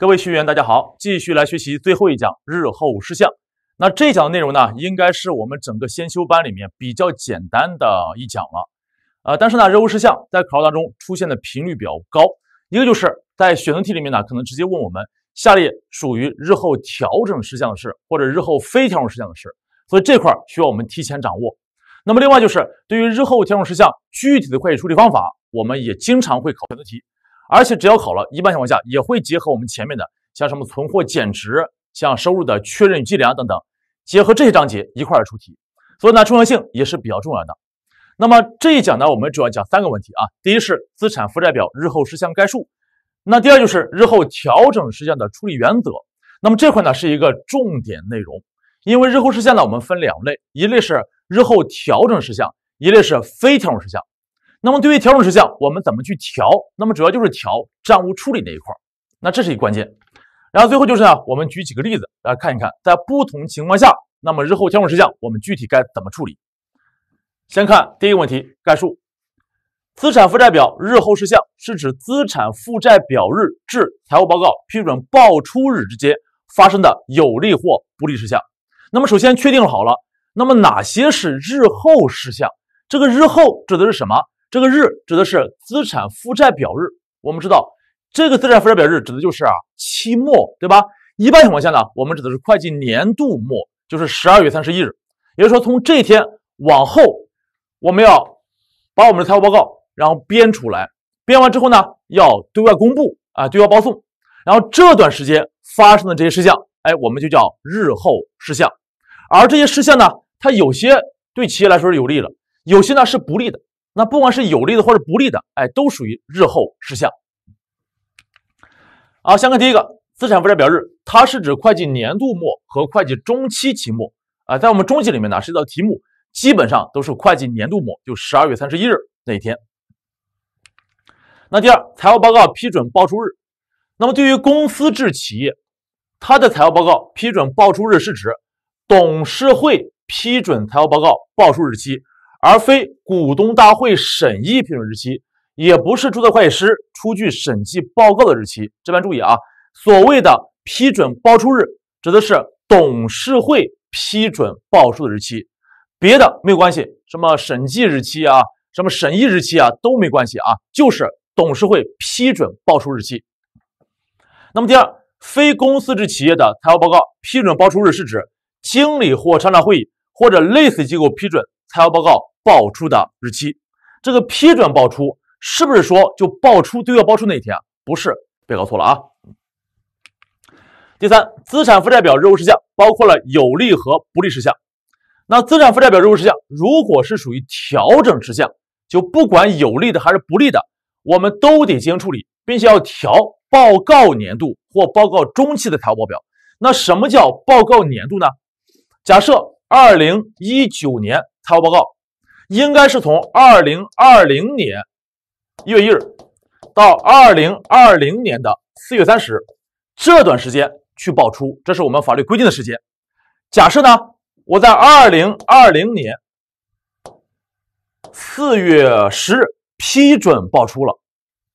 各位学员，大家好，继续来学习最后一讲日后事项。那这讲的内容呢，应该是我们整个先修班里面比较简单的一讲了。呃，但是呢，日后事项在考试当中出现的频率比较高。一个就是在选择题里面呢，可能直接问我们下列属于日后调整事项的是，或者日后非调整事项的是。所以这块需要我们提前掌握。那么另外就是对于日后调整事项具体的会计处理方法，我们也经常会考选择题。而且只要考了，一般情况下也会结合我们前面的，像什么存货减值、像收入的确认与计量等等，结合这些章节一块出题，所以呢，重要性也是比较重要的。那么这一讲呢，我们主要讲三个问题啊，第一是资产负债表日后事项概述，那第二就是日后调整事项的处理原则。那么这块呢是一个重点内容，因为日后事项呢，我们分两类，一类是日后调整事项，一类是非调整事项。那么对于调整事项，我们怎么去调？那么主要就是调账务处理那一块儿，那这是一关键。然后最后就是呢，我们举几个例子，来看一看，在不同情况下，那么日后调整事项我们具体该怎么处理？先看第一个问题概述：资产负债表日后事项是指资产负债表日至财务报告批准报出日之间发生的有利或不利事项。那么首先确定好了，那么哪些是日后事项？这个日后指的是什么？这个日指的是资产负债表日，我们知道这个资产负债表日指的就是啊期末，对吧？一般情况下呢，我们指的是会计年度末，就是十二月三十一日。也就是说，从这一天往后，我们要把我们的财务报告，然后编出来，编完之后呢，要对外公布啊，对外报送。然后这段时间发生的这些事项，哎，我们就叫日后事项。而这些事项呢，它有些对企业来说是有利的，有些呢是不利的。那不管是有利的或者不利的，哎，都属于日后事项。好，先看第一个资产负债表日，它是指会计年度末和会计中期期末啊，在我们中级里面呢是一道题目，基本上都是会计年度末，就十二月三十一日那一天。那第二，财务报告批准报出日，那么对于公司制企业，它的财务报告批准报出日是指董事会批准财务报告报出日期。而非股东大会审议批准日期，也不是注册会计师出具审计报告的日期。这边注意啊，所谓的批准报出日，指的是董事会批准报出的日期，别的没有关系。什么审计日期啊，什么审议日期啊，都没关系啊，就是董事会批准报出日期。那么第二，非公司制企业的财务报告批准报出日是指经理或常长会议或者类似机构批准。财务报告报出的日期，这个批准报出是不是说就报出就要报出那一天？不是，别搞错了啊。第三，资产负债表日后事项包括了有利和不利事项。那资产负债表日后事项如果是属于调整事项，就不管有利的还是不利的，我们都得进行处理，并且要调报告年度或报告中期的财务报表。那什么叫报告年度呢？假设二零一九年。财务报告应该是从二零二零年一月一日到二零二零年的四月三十这段时间去报出，这是我们法律规定的时间。假设呢，我在二零二零年四月十日批准报出了，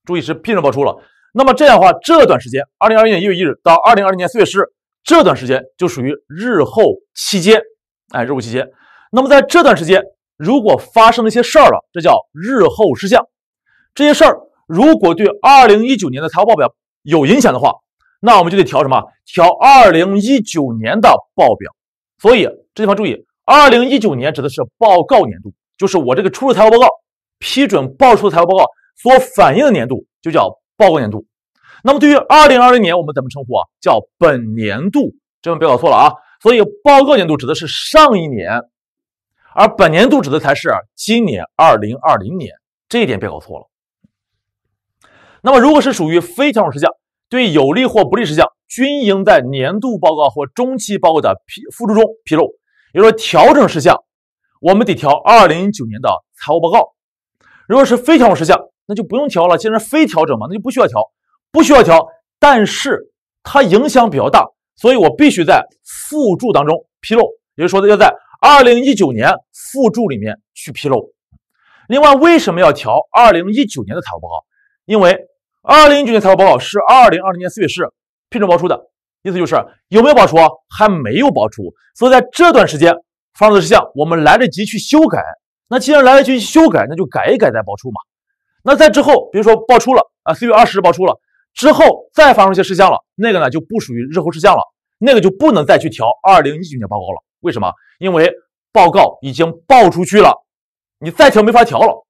注意是批准报出了。那么这样的话，这段时间，二零二1年一月一日到二零二零年四月十日这段时间就属于日后期间，哎，日后期间。那么在这段时间，如果发生了一些事儿了，这叫日后事项。这些事儿如果对二零一九年的财务报表有影响的话，那我们就得调什么？调二零一九年的报表。所以这地方注意，二零一九年指的是报告年度，就是我这个出入财务报告批准报出的财务报告所反映的年度，就叫报告年度。那么对于二零二零年，我们怎么称呼啊？叫本年度。这问别搞错了啊。所以报告年度指的是上一年。而本年度指的才是今年二零二零年，这一点别搞错了。那么，如果是属于非调整事项，对有利或不利事项均应在年度报告或中期报告的批，附注中披露。也就是说，调整事项我们得调二零一九年的财务报告。如果是非调整事项，那就不用调了。既然非调整嘛，那就不需要调，不需要调。但是它影响比较大，所以我必须在附注当中披露。也就是说，要在二零一九年附注里面去披露。另外，为什么要调二零一九年的财务报告？因为二零一九年财务报告是二零二零年四月是批准报出的，意思就是有没有报出？还没有报出。所以在这段时间发生的事项，我们来得及去修改。那既然来得及修改，那就改一改再报出嘛。那在之后，比如说报出了啊，四月二十日报出了之后，再发生一些事项了，那个呢就不属于日后事项了，那个就不能再去调二零一九年报告了。为什么？因为报告已经报出去了，你再调没法调了。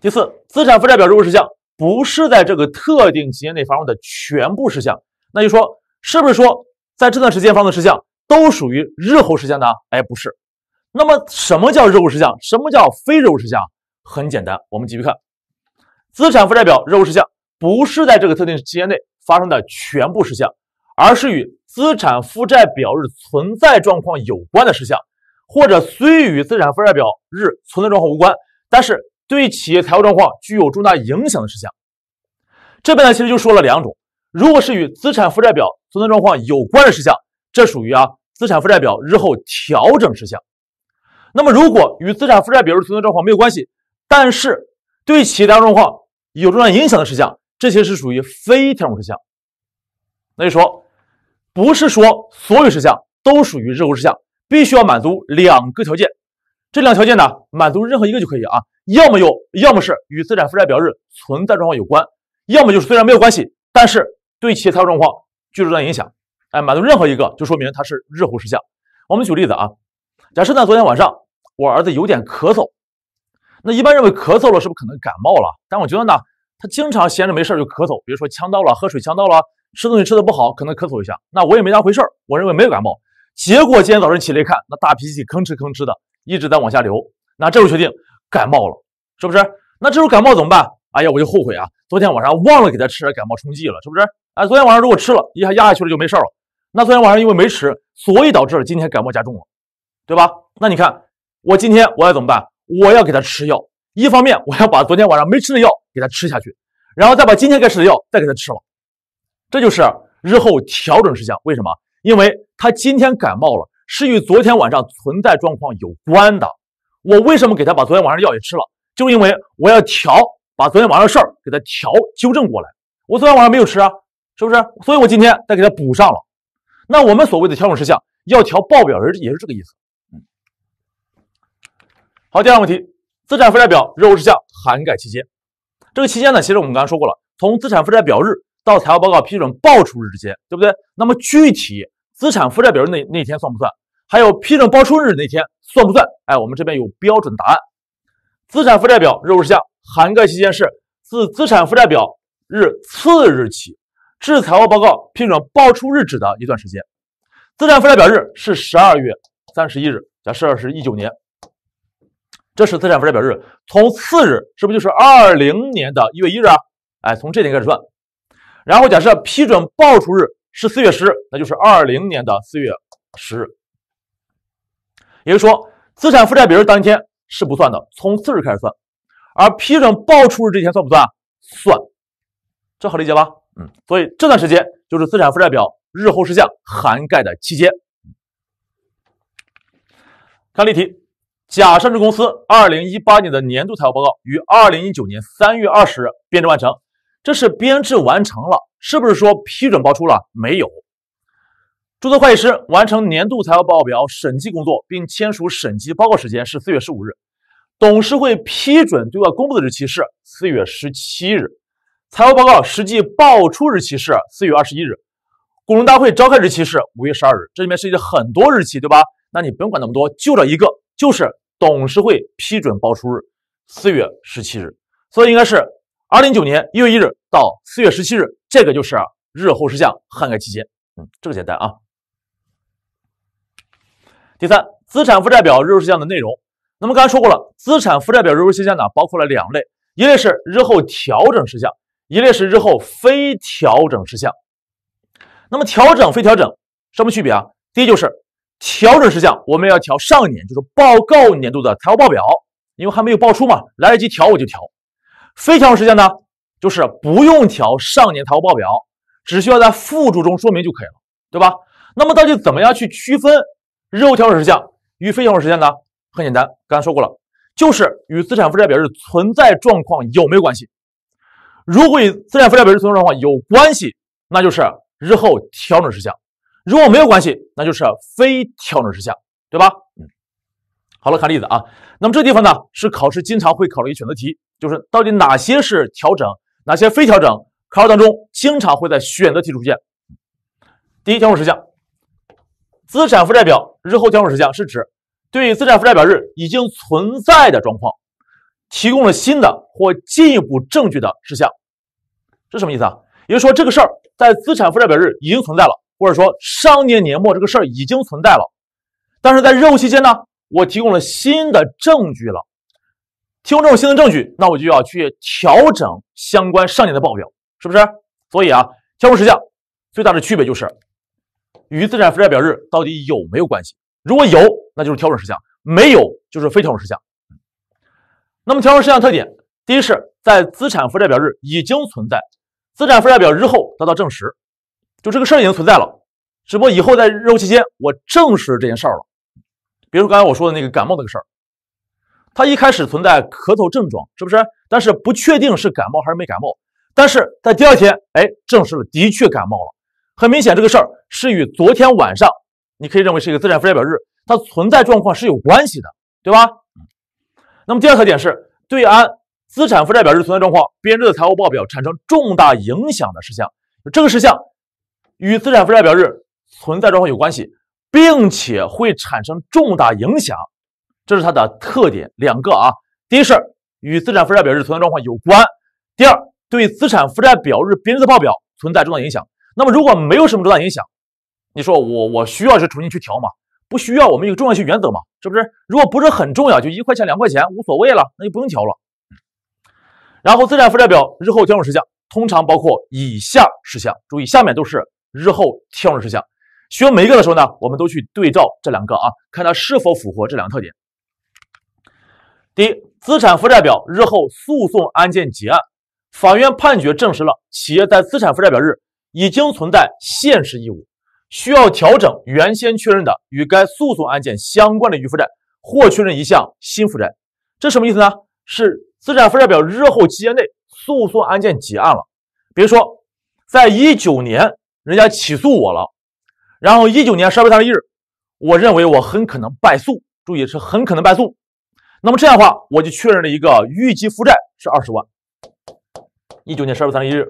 第四，资产负债表日后事项不是在这个特定期间内发生的全部事项。那就说，是不是说在这段时间发生的事项都属于日后事项呢？哎，不是。那么，什么叫日后事项？什么叫非日后事项？很简单，我们继续看，资产负债表日后事项不是在这个特定期间内发生的全部事项。而是与资产负债表日存在状况有关的事项，或者虽与资产负债表日存在状况无关，但是对企业财务状况具有重大影响的事项。这边呢，其实就说了两种：如果是与资产负债表存在状况有关的事项，这属于啊资产负债表日后调整事项；那么如果与资产负债表日存在状况没有关系，但是对企业财务状况有重大影响的事项，这些是属于非调整事项。那就说。不是说所有事项都属于日后事项，必须要满足两个条件，这两条件呢，满足任何一个就可以啊，要么有，要么是与资产负债表日存在状况有关，要么就是虽然没有关系，但是对企业财务状况具有重大影响，哎，满足任何一个就说明它是日后事项。我们举例子啊，假设呢昨天晚上我儿子有点咳嗽，那一般认为咳嗽了是不是可能感冒了？但我觉得呢，他经常闲着没事就咳嗽，比如说呛到了，喝水呛到了。吃东西吃的不好，可能咳嗽一下，那我也没当回事儿，我认为没有感冒。结果今天早晨起来一看，那大脾气吭哧吭哧的，一直在往下流，那这就确定感冒了，是不是？那这时候感冒怎么办？哎呀，我就后悔啊，昨天晚上忘了给他吃感冒冲剂了，是不是？哎，昨天晚上如果吃了，一下压下去了就没事了。那昨天晚上因为没吃，所以导致了今天感冒加重了，对吧？那你看，我今天我要怎么办？我要给他吃药，一方面我要把昨天晚上没吃的药给他吃下去，然后再把今天该吃的药再给他吃了。这就是日后调整事项，为什么？因为他今天感冒了，是与昨天晚上存在状况有关的。我为什么给他把昨天晚上药也吃了？就因为我要调，把昨天晚上的事儿给他调纠正过来。我昨天晚上没有吃啊，是不是？所以我今天再给他补上了。那我们所谓的调整事项要调报表日也是这个意思。好，第二个问题，资产负债表日后事项涵盖期间，这个期间呢，其实我们刚才说过了，从资产负债表日。到财务报告批准报出日之间，对不对？那么具体资产负债表那那天算不算？还有批准报出日那天算不算？哎，我们这边有标准答案。资产负债表日事项涵盖期间是自资产负债表日次日起至财务报告批准报出日止的一段时间。资产负债表日是十二月三十一日，假设是一九年，这是资产负债表日，从次日是不是就是二零年的一月一日啊？哎，从这天开始算。然后假设批准报出日是四月十，那就是二零年的四月十日，也就是说资产负债表当天是不算的，从次日开始算。而批准报出日之前算不算？算，这好理解吧？嗯，所以这段时间就是资产负债表日后事项涵盖的期间。看例题，甲上市公司二零一八年的年度财务报告于二零一九年三月二十日编制完成。这是编制完成了，是不是说批准报出了？没有。注册会计师完成年度财务报表审计工作并签署审计报告时间是四月十五日，董事会批准对外公布的日期是四月十七日，财务报告实际报出日期是四月二十一日，股东大会召开日期是五月十二日。这里面涉及很多日期，对吧？那你不用管那么多，就这一个，就是董事会批准报出日，四月十七日，所以应该是。二零一九年一月一日到四月十七日，这个就是日后事项涵盖期间。嗯，这个简单啊。第三，资产负债表日后事项的内容。那么刚才说过了，资产负债表日后事项呢，包括了两类，一类是日后调整事项，一类是日后非调整事项。那么调整非调整什么区别啊？第一就是调整事项，我们要调上年，就是报告年度的财务报表，因为还没有报出嘛，来得及调我就调。非调整事项呢，就是不用调上年财务报表，只需要在附注中说明就可以了，对吧？那么到底怎么样去区分日后调整事项与非调整事项呢？很简单，刚才说过了，就是与资产负债表日存在状况有没有关系。如果与资产负债表日存在状况有关系，那就是日后调整事项；如果没有关系，那就是非调整事项，对吧？嗯。好了，看例子啊。那么这地方呢，是考试经常会考的一个选择题，就是到底哪些是调整，哪些非调整。考试当中经常会在选择题出现。第一，调整事项，资产负债表日后调整事项是指，对资产负债表日已经存在的状况，提供了新的或进一步证据的事项。这什么意思啊？也就是说，这个事儿在资产负债表日已经存在了，或者说上年年末这个事儿已经存在了，但是在日后期间呢？我提供了新的证据了，提供这种新的证据，那我就要去调整相关上年的报表，是不是？所以啊，调整事项最大的区别就是与资产负债表日到底有没有关系？如果有，那就是调整事项；没有，就是非调整事项。那么，调整事项特点，第一是在资产负债表日已经存在，资产负债表日后得到证实，就这个事儿已经存在了，只不过以后在日后期间我证实这件事儿了。比如刚才我说的那个感冒那个事儿，他一开始存在咳嗽症状，是不是？但是不确定是感冒还是没感冒，但是在第二天，哎，证实了的确感冒了。很明显，这个事儿是与昨天晚上，你可以认为是一个资产负债表日它存在状况是有关系的，对吧？那么第二特点是，对按资产负债表日存在状况编制的财务报表产生重大影响的事项，这个事项与资产负债表日存在状况有关系。并且会产生重大影响，这是它的特点两个啊。第一是与资产负债表日存在状况有关；第二，对资产负债表日编制报表存在重大影响。那么，如果没有什么重大影响，你说我我需要去重新去调吗？不需要，我们有重要性原则嘛，是不是？如果不是很重要，就一块钱两块钱无所谓了，那就不用调了。然后，资产负债表日后调整事项通常包括以下事项，注意下面都是日后调整事项。要每一个的时候呢，我们都去对照这两个啊，看它是否符合这两个特点。第一，资产负债表日后诉讼案件结案，法院判决证实了企业在资产负债表日已经存在现实义务，需要调整原先确认的与该诉讼案件相关的预负债，或确认一项新负债。这什么意思呢？是资产负债表日后期间内诉讼案件结案了。比如说，在一九年人家起诉我了。然后一九年十二月三十一日，我认为我很可能败诉，注意是很可能败诉。那么这样的话，我就确认了一个预计负债是二十万。一九年十二月三十一日，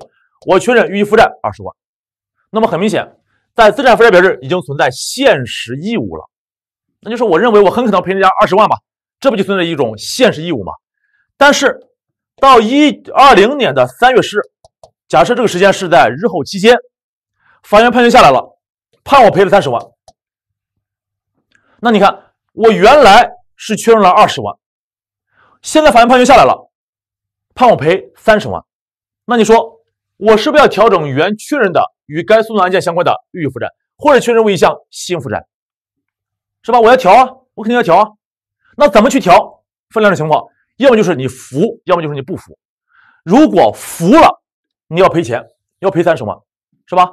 我确认预计负债二十万。那么很明显，在资产负债表日已经存在现实义务了，那就是我认为我很可能赔人家二十万吧，这不就存在一种现实义务吗？但是到一二零年的三月十，假设这个时间是在日后期间，法院判决下来了。判我赔了三十万，那你看我原来是确认了二十万，现在法院判决下来了，判我赔三十万，那你说我是不是要调整原确认的与该诉讼案件相关的预付债，或者确认为一项新负债，是吧？我要调啊，我肯定要调啊。那怎么去调？分两种情况，要么就是你服，要么就是你不服。如果服了，你要赔钱，要赔三十万，是吧？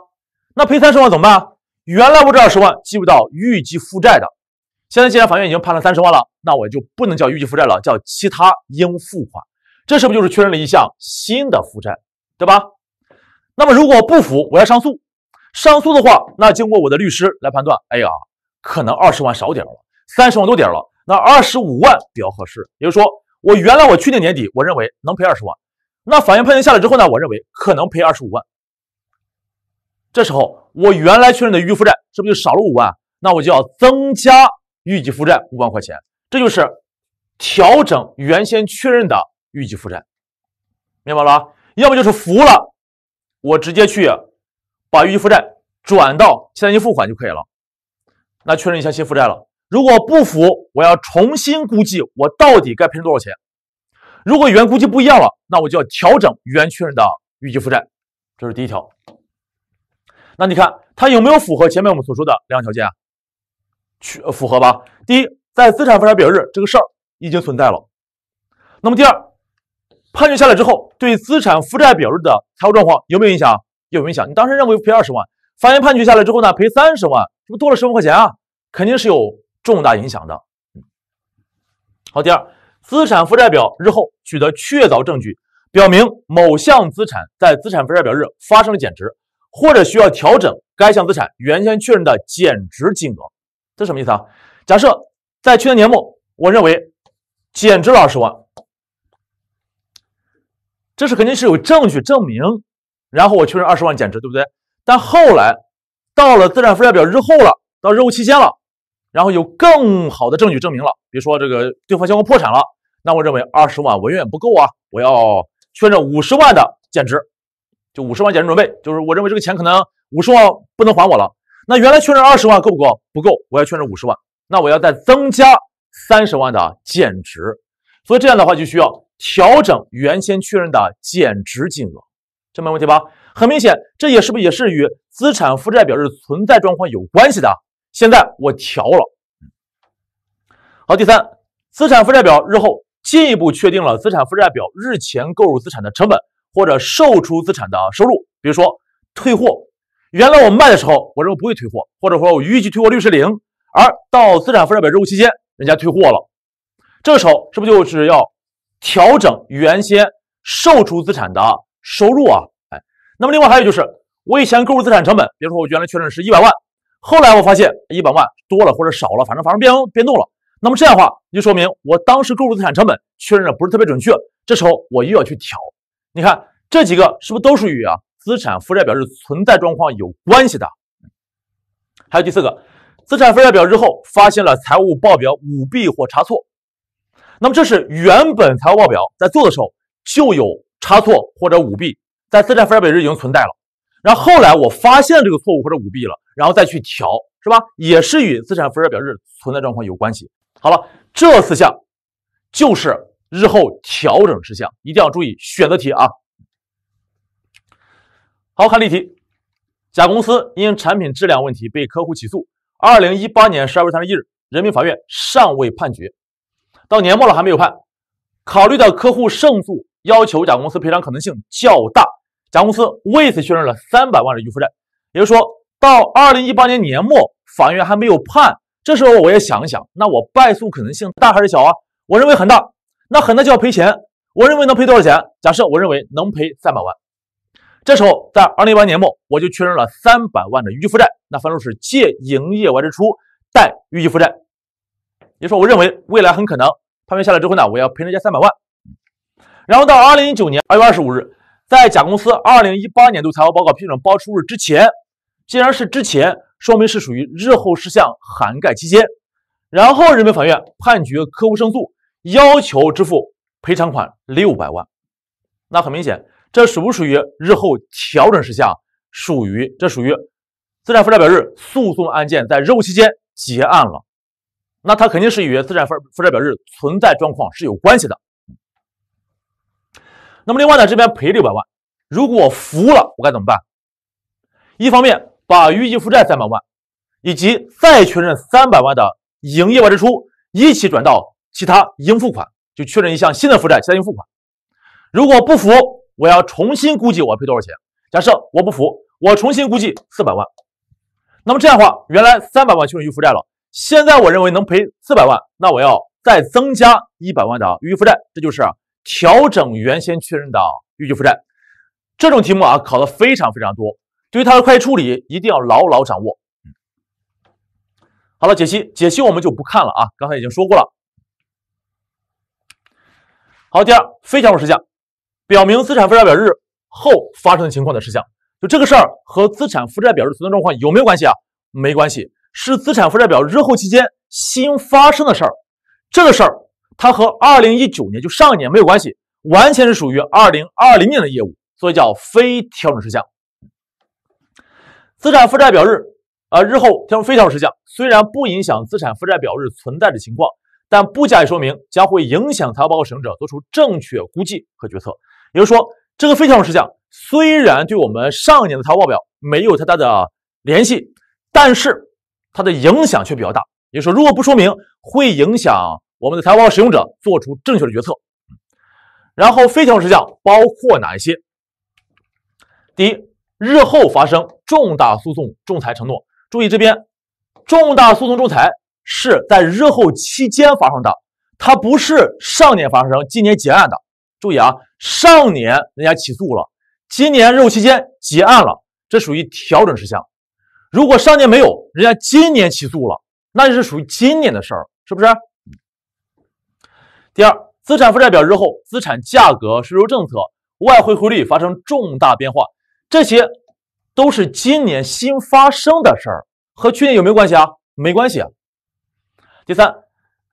那赔三十万怎么办？原来我这二十万计入到预计负债的，现在既然法院已经判了三十万了，那我就不能叫预计负债了，叫其他应付款，这是不是就是确认了一项新的负债，对吧？那么如果不服，我要上诉，上诉的话，那经过我的律师来判断，哎呀，可能二十万少点了，三十万多点了，那二十五万比较合适。也就是说，我原来我去年年底我认为能赔二十万，那法院判决下来之后呢，我认为可能赔二十五万，这时候。我原来确认的预付债是不是就少了五万？那我就要增加预计负债五万块钱，这就是调整原先确认的预计负债，明白了吧？要么就是服了，我直接去把预计负债转到现金付款就可以了，那确认一下新负债了。如果不服，我要重新估计我到底该赔多少钱。如果原估计不一样了，那我就要调整原确认的预计负债，这是第一条。那你看，它有没有符合前面我们所说的两个条件啊？去符合吧。第一，在资产负债表日这个事儿已经存在了。那么第二，判决下来之后，对资产负债表日的财务状况有没有影响？有影响。你当时认为赔二十万，法院判决下来之后呢，赔三十万，是不多了十万块钱啊？肯定是有重大影响的。好，第二，资产负债表日后取得确凿证据，表明某项资产在资产负债表日发生了减值。或者需要调整该项资产原先确认的减值金额，这什么意思啊？假设在去年年末，我认为减值了二十万，这是肯定是有证据证明，然后我确认二十万减值，对不对？但后来到了资产负债表日后了，到日后期间了，然后有更好的证据证明了，比如说这个对方相关破产了，那我认为二十万远远不够啊，我要确认五十万的减值。就五十万减值准备，就是我认为这个钱可能五十万不能还我了。那原来确认二十万够不够？不够，我要确认五十万。那我要再增加三十万的减值，所以这样的话就需要调整原先确认的减值金额，这没问题吧？很明显，这也是不是也是与资产负债表日存在状况有关系的？现在我调了。好，第三，资产负债表日后进一步确定了资产负债表日前购入资产的成本。或者售出资产的收入，比如说退货，原来我卖的时候我认为不会退货，或者说我预计退货率是零，而到资产负债表日期间人家退货了，这个时候是不是就是要调整原先售出资产的收入啊？哎，那么另外还有就是我以前购入资产成本，比如说我原来确认是一百万，后来我发现一百万多了或者少了，反正发生变变动了，那么这样的话就说明我当时购入资产成本确认的不是特别准确，这时候我又要去调。你看这几个是不是都属于啊资产负债表日存在状况有关系的？还有第四个，资产负债表日后发现了财务报表舞弊或差错，那么这是原本财务报表在做的时候就有差错或者舞弊，在资产负债表日已经存在了，然后后来我发现这个错误或者舞弊了，然后再去调，是吧？也是与资产负债表日存在状况有关系。好了，这四项就是。日后调整事项一定要注意选择题啊。好看例题，甲公司因产品质量问题被客户起诉，二零一八年十二月三十一日，人民法院尚未判决，到年末了还没有判。考虑到客户胜诉要求甲公司赔偿可能性较大，甲公司为此确认了三百万的预负债。也就是说到二零一八年年末，法院还没有判，这时候我也想一想，那我败诉可能性大还是小啊？我认为很大。那很可能就要赔钱。我认为能赔多少钱？假设我认为能赔三百万。这时候在二零一八年末，我就确认了三百万的预付负债。那分录是借营业外支出，贷预计负债。也就说，我认为未来很可能判决下来之后呢，我要赔人家三百万。然后到二零一九年二月二十五日，在甲公司二零一八年度财务报告批准报出日之前，既然是之前，说明是属于日后事项涵盖期间。然后人民法院判决客户胜诉。要求支付赔偿款六百万，那很明显，这属不属于日后调整事项？属于，这属于资产负债表日诉讼案件在日务期间结案了，那它肯定是与资产负债表日存在状况是有关系的。那么另外呢，这边赔六百万，如果我服了我该怎么办？一方面把预计负债三百万，以及再确认三百万的营业外支出一起转到。其他应付款就确认一项新的负债，其他应付款。如果不服，我要重新估计我要赔多少钱？假设我不服，我重新估计四百万。那么这样的话，原来三百万确认预负债了，现在我认为能赔四百万，那我要再增加一百万的预负债，这就是调整原先确认的预计负债。这种题目啊，考的非常非常多，对于它的会计处理一定要牢牢掌握。好了，解析解析我们就不看了啊，刚才已经说过了。好，第二非调整事项，表明资产负债表日后发生情况的事项，就这个事儿和资产负债表日存在状况有没有关系啊？没关系，是资产负债表日后期间新发生的事儿，这个事儿它和二零一九年就上一年没有关系，完全是属于二零二零年的业务，所以叫非调整事项。资产负债表日，呃，日后调整非调整事项，虽然不影响资产负债表日存在的情况。但不加以说明，将会影响财务报告使用者做出正确估计和决策。也就是说，这个非调整事项虽然对我们上年的财务报表没有太大的联系，但是它的影响却比较大。也就是说，如果不说明，会影响我们的财务报告使用者做出正确的决策。然后，非调整事项包括哪一些？第一，日后发生重大诉讼、仲裁承诺。注意这边，重大诉讼、仲裁。是在日后期间发生的，它不是上年发生、今年结案的。注意啊，上年人家起诉了，今年日后期间结案了，这属于调整事项。如果上年没有人家今年起诉了，那就是属于今年的事儿，是不是？第二，资产负债表日后，资产价格、税收政策、外汇汇率发生重大变化，这些都是今年新发生的事儿，和去年有没有关系啊？没关系。第三，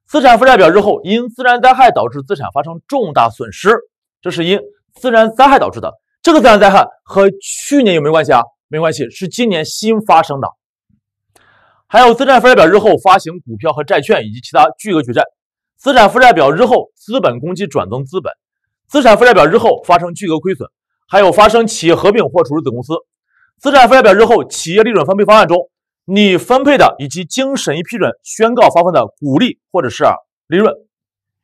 资产负债表日后因自然灾害导致资产发生重大损失，这是因自然灾害导致的。这个自然灾害和去年有没有关系啊？没关系，是今年新发生的。还有资产负债表日后发行股票和债券以及其他巨额举债。资产负债表日后资本公积转增资本，资产负债表日后发生巨额亏损，还有发生企业合并或处置子公司。资产负债表日后企业利润分配方案中。你分配的以及经审议批准宣告发放的股利或者是利润，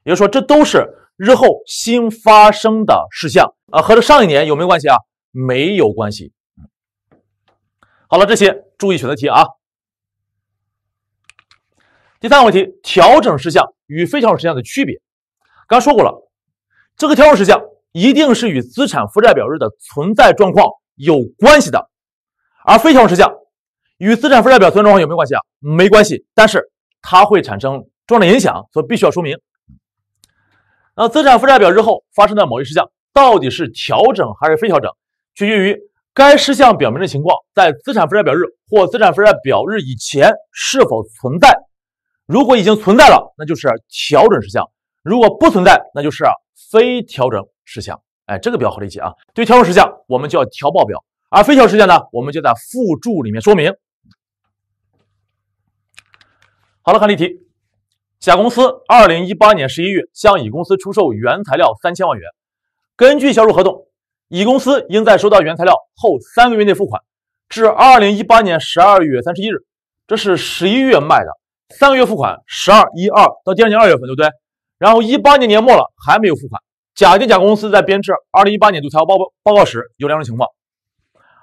也就是说，这都是日后新发生的事项啊，和这上一年有没有关系啊？没有关系。好了，这些注意选择题啊。第三个问题，调整事项与非调整事项的区别，刚说过了，这个调整事项一定是与资产负债表日的存在状况有关系的，而非调整事项。与资产负债表存状况有没有关系啊？没关系，但是它会产生重要的影响，所以必须要说明。那资产负债表日后发生的某一事项到底是调整还是非调整，取决于该事项表明的情况在资产负债表日或资产负债表日以前是否存在。如果已经存在了，那就是调整事项；如果不存在，那就是非调整事项。哎，这个比较好理解啊。对于调整事项，我们就要调报表；而非调事项呢，我们就在附注里面说明。好了，看例题。甲公司二零一八年十一月向乙公司出售原材料三千万元，根据销售合同，乙公司应在收到原材料后三个月内付款。至二零一八年十二月三十一日，这是十一月卖的，三个月付款，十二一二到第二年二月份，对不对？然后一八年年末了，还没有付款。甲及甲公司在编制二零一八年度财务报告报告时有两种情况：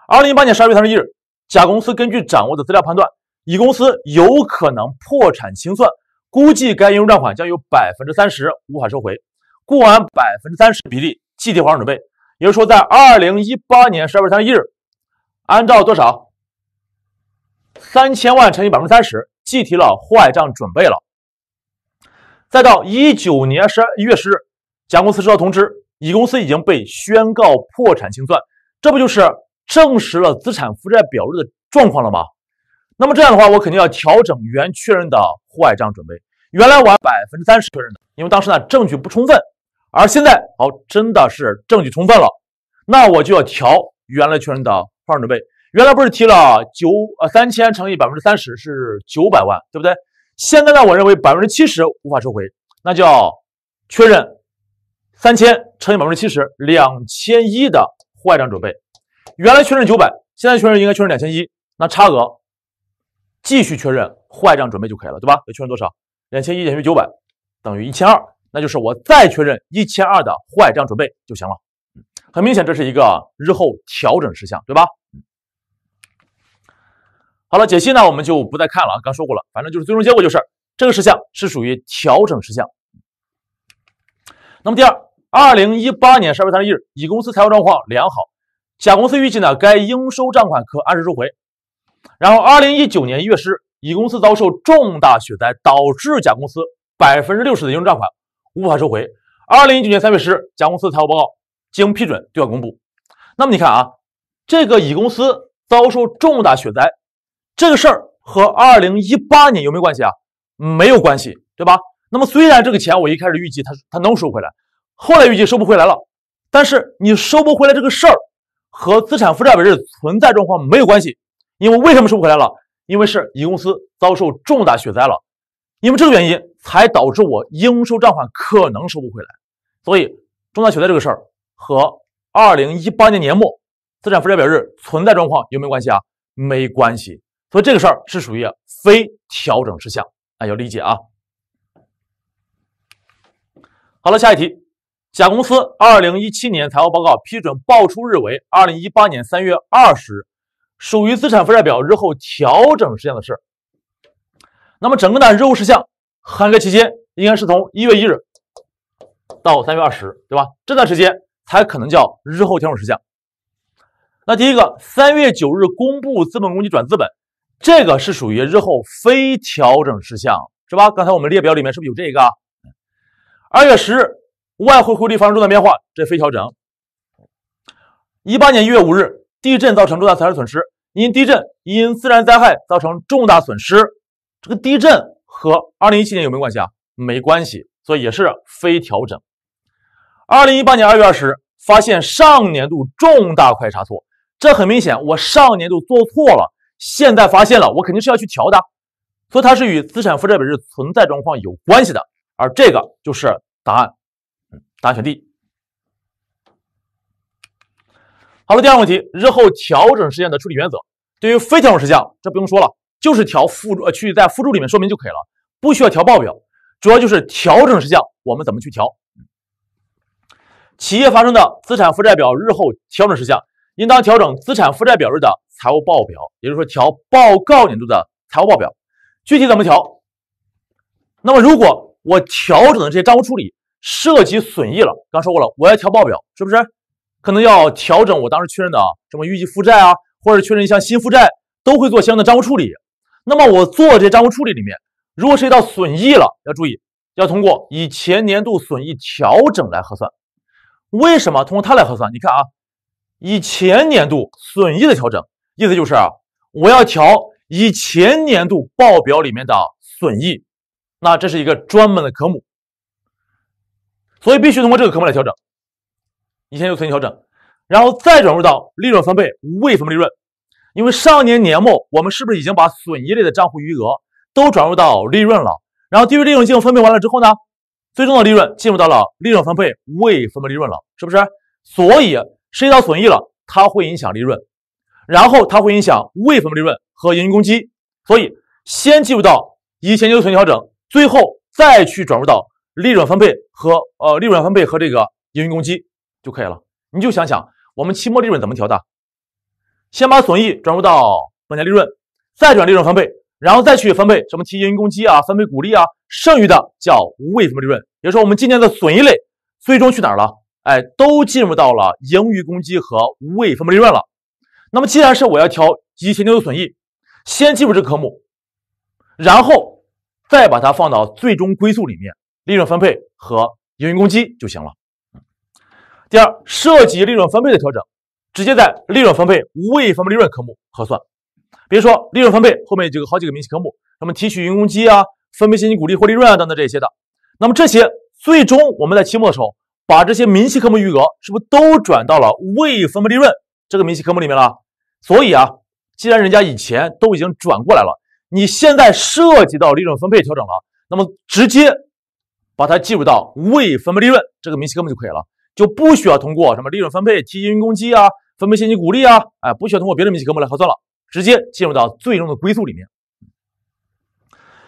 二零一八年十二月三十一日，甲公司根据掌握的资料判断。乙公司有可能破产清算，估计该应收账款将有百分之三十无法收回，故按百分之三十比例计提还款准备。也就是说，在二零一八年十二月三十一日，按照多少三千万乘以百分之三十，计提了坏账准备了。再到一九年十二月十日，甲公司收到通知，乙公司已经被宣告破产清算，这不就是证实了资产负债表日的状况了吗？那么这样的话，我肯定要调整原确认的坏账准备。原来我百分之三十确认的，因为当时呢证据不充分，而现在好真的是证据充分了，那我就要调原来确认的坏账准备。原来不是提了九呃三千乘以百分之三十是九百万，对不对？现在呢，我认为百分之七十无法收回，那就要确认三千乘以百分之七十两千一的坏账准备。原来确认九百，现在确认应该确认两千一，那差额。继续确认坏账准备就可以了，对吧？要确认多少？两千一减去九百等于一千二，那就是我再确认一千二的坏账准备就行了。很明显，这是一个日后调整事项，对吧？好了，解析呢我们就不再看了啊，刚说过了，反正就是最终结果就是这个事项是属于调整事项。那么第二，二零一八年十二月三十一日，乙公司财务状况良好，甲公司预计呢该应收账款可按时收回。然后，二零一九年一月日，乙公司遭受重大雪灾，导致甲公司百分之六十的应收账款无法收回。二零一九年三月日，甲公司财务报告经批准对外公布。那么你看啊，这个乙公司遭受重大雪灾这个事儿和二零一八年有没有关系啊？没有关系，对吧？那么虽然这个钱我一开始预计它它能收回来，后来预计收不回来了，但是你收不回来这个事儿和资产负债表的存在状况没有关系。因为为什么收不回来了？因为是乙公司遭受重大雪灾了，因为这个原因才导致我应收账款可能收不回来。所以，重大雪灾这个事儿和二零一八年年末资产负债表日存在状况有没有关系啊？没关系。所以这个事儿是属于非调整事项啊，要理解啊。好了，下一题。甲公司二零一七年财务报告批准报出日为二零一八年三月二十日。属于资产负债表日后调整事项的事那么整个呢，日后事项涵盖期间应该是从一月一日到三月二十，对吧？这段时间才可能叫日后调整事项。那第一个，三月九日公布资本公积转资本，这个是属于日后非调整事项，是吧？刚才我们列表里面是不是有这个？二月十日外汇汇率发生重大变化，这非调整。一八年一月五日。地震造成重大财产损失，因地震因自然灾害造成重大损失，这个地震和二零一七年有没有关系啊？没关系，所以也是非调整。二零一八年二月二十日发现上年度重大快查差错，这很明显，我上年度做错了，现在发现了，我肯定是要去调的，所以它是与资产负债表日存在状况有关系的，而这个就是答案，答案选 D。好了，第二个问题，日后调整事项的处理原则。对于非调整事项，这不用说了，就是调附呃去在附注里面说明就可以了，不需要调报表。主要就是调整事项，我们怎么去调？企业发生的资产负债表日后调整事项，应当调整资产负债表日的财务报表，也就是说调报告年度的财务报表。具体怎么调？那么如果我调整的这些账务处理涉及损益了，刚说过了，我要调报表，是不是？可能要调整我当时确认的啊，什么预计负债啊，或者确认一项新负债，都会做相应的账务处理。那么我做这些账务处理里面，如果涉及到损益了，要注意，要通过以前年度损益调整来核算。为什么通过它来核算？你看啊，以前年度损益的调整，意思就是我要调以前年度报表里面的损益，那这是一个专门的科目，所以必须通过这个科目来调整。以前就存调整，然后再转入到利润分配未分配利润，因为上年年末我们是不是已经把损益类的账户余额都转入到利润了？然后，低于利润进行分配完了之后呢，最终的利润进入到了利润分配未分配利润了，是不是？所以涉及到损益了，它会影响利润，然后它会影响未分配利润和盈余公积。所以先进入到以前就存调整，最后再去转入到利润分配和呃利润分配和这个盈余公积。就可以了。你就想想我们期末利润怎么调的，先把损益转入到本年利润，再转利润翻倍，然后再去分配什么提盈余公积啊，分配股利啊，剩余的叫无未分配利润。也就说我们今年的损益类最终去哪儿了？哎，都进入到了盈余公积和无未分配利润了。那么既然是我要调及前年度损益，先进入这个科目，然后再把它放到最终归宿里面，利润分配和盈余公积就行了。第二，涉及利润分配的调整，直接在利润分配未分配利润科目核算。比如说，利润分配后面几个好几个明细科目，那么提取盈公积啊，分配现金股利或利润啊等等这些的。那么这些最终我们在期末的时候，把这些明细科目余额是不是都转到了未分配利润这个明细科目里面了？所以啊，既然人家以前都已经转过来了，你现在涉及到利润分配调整了，那么直接把它计入到未分配利润这个明细科目就可以了。就不需要通过什么利润分配、提盈公积啊、分配现金股利啊，哎，不需要通过别的明细科目来核算了，直接进入到最终的归宿里面。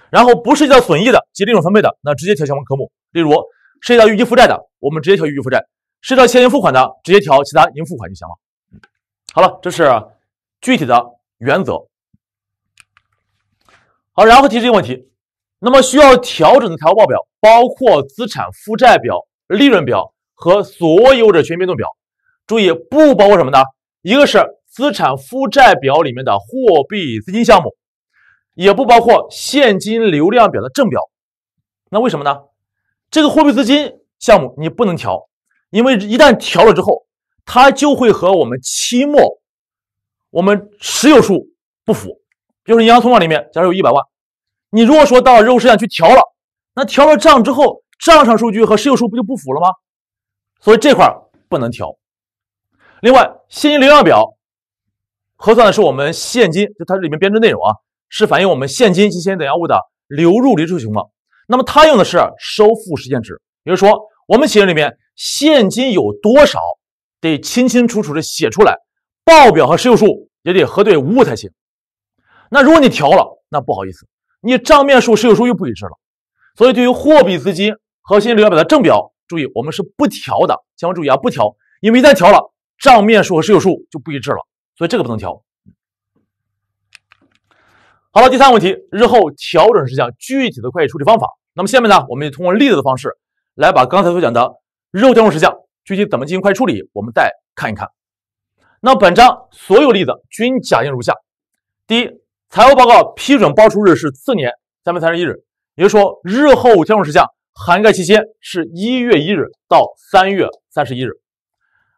然后不涉及到损益的及利润分配的，那直接调相关科目。例如涉及到预计负债的，我们直接调预计负债；涉及到现金付款的，直接调其他应付款就行了。好了，这是具体的原则。好，然后提这个问题，那么需要调整的财务报表包括资产负债表、利润表。和所有者权益变动表，注意不包括什么呢？一个是资产负债表里面的货币资金项目，也不包括现金流量表的正表。那为什么呢？这个货币资金项目你不能调，因为一旦调了之后，它就会和我们期末我们实有数不符。比如说银行存款里面，假如有一百万，你如果说到任务事项去调了，那调了账之后，账上数据和实有数不就不符了吗？所以这块不能调。另外，现金流量表核算的是我们现金，就它里面编制内容啊，是反映我们现金及现金等价物的流入流出情况。那么它用的是收付实现制，也就是说，我们企业里面现金有多少，得清清楚楚的写出来，报表和实有数也得核对无误才行。那如果你调了，那不好意思，你账面数、实有数又不一致了。所以对于货币资金和现金流量表的正表。注意，我们是不调的，千万注意啊，不调，因为一旦调了，账面数和实有数就不一致了，所以这个不能调。好了，第三个问题，日后调整事项具体的会计处理方法。那么下面呢，我们也通过例子的方式，来把刚才所讲的日后调整事项具体怎么进行会计处理，我们再看一看。那本章所有例子均假定如下：第一，财务报告批准报出日是次年三月三十一日，也就是说，日后调整事项。涵盖期间是一月一日到三月三十一日，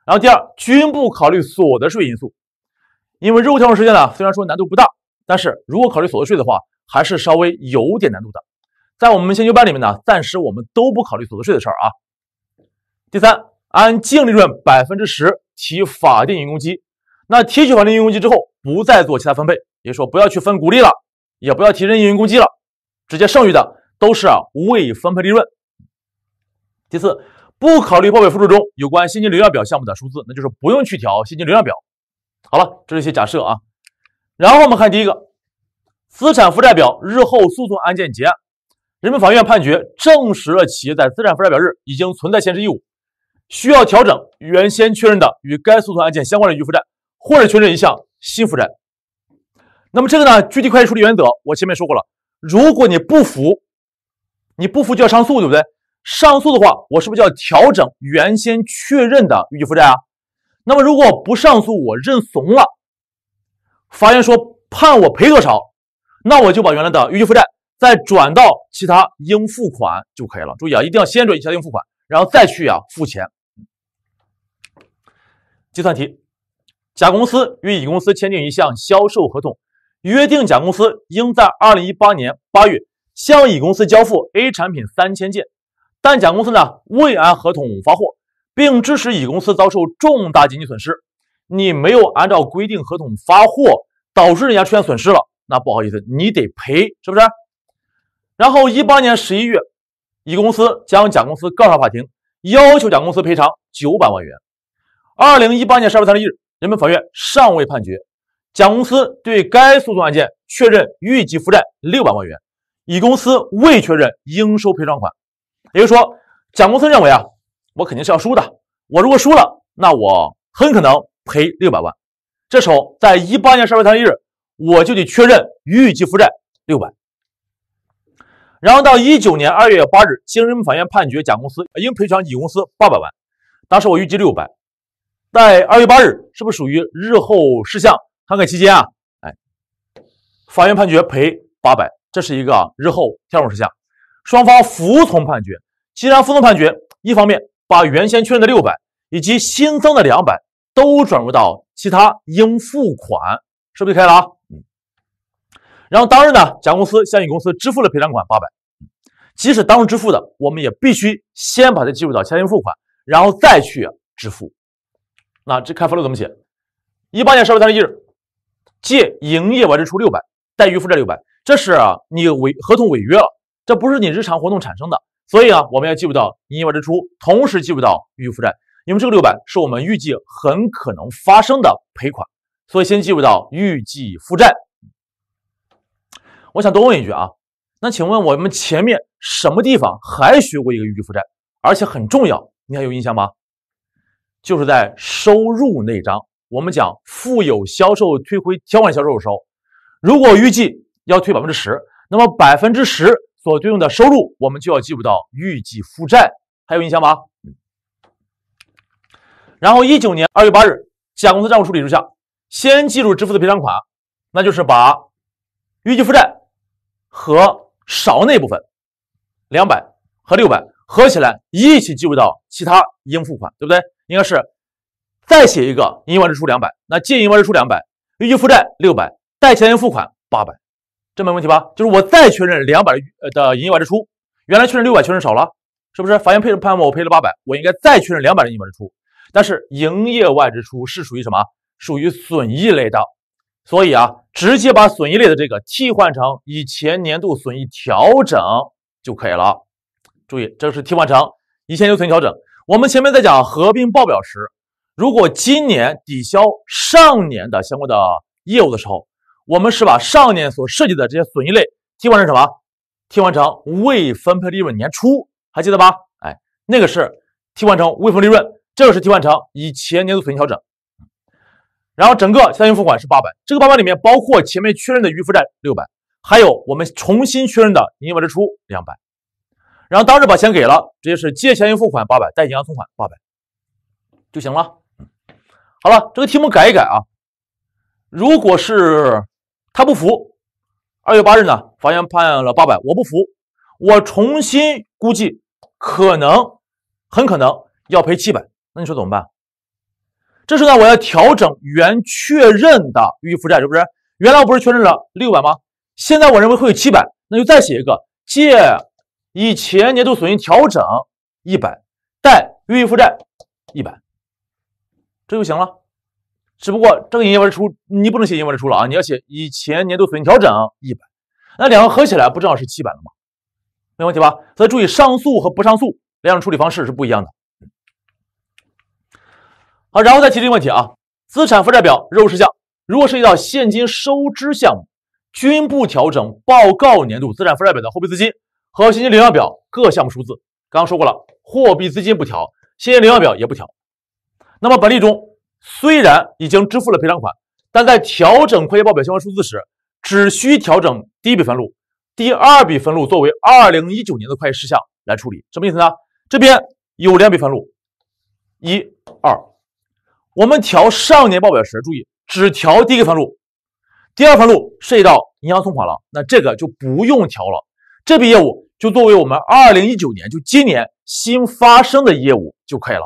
然后第二均不考虑所得税因素，因为肉条整时间呢虽然说难度不大，但是如果考虑所得税的话，还是稍微有点难度的。在我们先修班里面呢，暂时我们都不考虑所得税的事儿啊。第三，按净利润百分之十提法定盈公积，那提取法定盈公积之后，不再做其他分配，也就是说不要去分股利了，也不要提任意盈公积了，直接剩余的。都是啊，未分配利润。第四，不考虑报表附注中有关现金流量表项目的数字，那就是不用去调现金流量表。好了，这是一些假设啊。然后我们看第一个资产负债表日后诉讼案件结，案，人民法院判决证实了企业在资产负债表日已经存在现制义务，需要调整原先确认的与该诉讼案件相关的预负债，或者确认一项新负债。那么这个呢，具体会计处理原则我前面说过了，如果你不服。你不服就要上诉，对不对？上诉的话，我是不是就要调整原先确认的预计负债啊？那么如果不上诉，我认怂了，法院说判我赔多少，那我就把原来的预计负债再转到其他应付款就可以了。注意啊，一定要先转其他应付款，然后再去啊付钱。计算题：甲公司与乙公司签订一项销售合同，约定甲公司应在二零一八年八月。向乙公司交付 A 产品三千件，但甲公司呢未按合同发货，并致使乙公司遭受重大经济损失。你没有按照规定合同发货，导致人家出现损失了，那不好意思，你得赔，是不是？然后一八年十一月，乙公司将甲公司告上法庭，要求甲公司赔偿九百万元。二零一八年十二月三十一日，人民法院尚未判决。甲公司对该诉讼案件确认预计负债六百万元。乙公司未确认应收赔偿款，也就是说，甲公司认为啊，我肯定是要输的。我如果输了，那我很可能赔六百万。这时候，在一八年十二月三十一日，我就得确认预计负债六百。然后到一九年二月八日，经人民法院判决，甲公司应赔偿乙公司八百万。当时我预计六百，在二月八日是不是属于日后事项？看看期间啊，哎，法院判决赔八百。这是一个日后调整事项，双方服从判决。既然服从判决，一方面把原先确认的六百以及新增的两百都转入到其他应付款，是不是就开了啊？嗯。然后当日呢，甲公司向乙公司支付了赔偿款八百，即使当日支付的，我们也必须先把它计入到相应付款，然后再去支付。那这开发票怎么写？一八年十二月三十一日，借营业外支出六百，贷预付债6六百。这是你违合同违约了，这不是你日常活动产生的，所以啊，我们要记入到营业外支出，同时记入到预付负债，因为这个六百是我们预计很可能发生的赔款，所以先记入到预计负债。我想多问一句啊，那请问我们前面什么地方还学过一个预计负债，而且很重要，你还有印象吗？就是在收入那章，我们讲负有销售退回、交换销售的时候，如果预计。要退百分之十，那么百分之十所对应的收入，我们就要计入到预计负债，还有印象吗？然后一九年二月八日，甲公司账务处理如下：先计入支付的赔偿款，那就是把预计负债和少那部分两百和六百合起来一起计入到其他应付款，对不对？应该是再写一个银行支出两百，那借银行支出两百，预计负债六百，贷前应付款八百。这没问题吧？就是我再确认两百的营业外支出，原来确认六百，确认少了，是不是？法院判判我赔了八百，我应该再确认两百的营业外支出。但是营业外支出是属于什么？属于损益类的，所以啊，直接把损益类的这个替换成以前年度损益调整就可以了。注意，这个是替换成以前留存调整。我们前面在讲合并报表时，如果今年抵消上年的相关的业务的时候。我们是把上面所设计的这些损益类替换成什么？替换成未分配利润年初，还记得吧？哎，那个是替换成未分利润，这个是替换成以前年度损益调整。然后整个现金付款是八百，这个八百里面包括前面确认的预负债六百，还有我们重新确认的营业外支出两百。然后当日把钱给了，直接是借钱应付款八百，贷银行存款八百，就行了。好了，这个题目改一改啊，如果是。他不服，二月八日呢，法院判了八百，我不服，我重新估计，可能很可能要赔七百，那你说怎么办？这时候呢，我要调整原确认的预负债是不是？原来我不是确认了六百吗？现在我认为会有七百，那就再写一个借以前年度损益调整一百，贷预付负债一百，这就行了。只不过这个业文的出你不能写营文的数了啊！你要写以前年度损益调整一百，那两个合起来不正好是七百了吗？没问题吧？所以注意上诉和不上诉两种处理方式是不一样的。好，然后再提这个问题啊：资产负债表任务事项，如果涉及到现金收支项目，均不调整报告年度资产负债表的货币资金和现金流量表各项目数字。刚刚说过了，货币资金不调，现金流量表也不调。那么本例中。虽然已经支付了赔偿款，但在调整会计报表相关数字时，只需调整第一笔分录，第二笔分录作为二零一九年的会计事项来处理。什么意思呢？这边有两笔分录，一二，我们调上年报表时，注意只调第一个分录，第二分录涉及到银行存款了，那这个就不用调了，这笔业务就作为我们二零一九年就今年新发生的业务就可以了。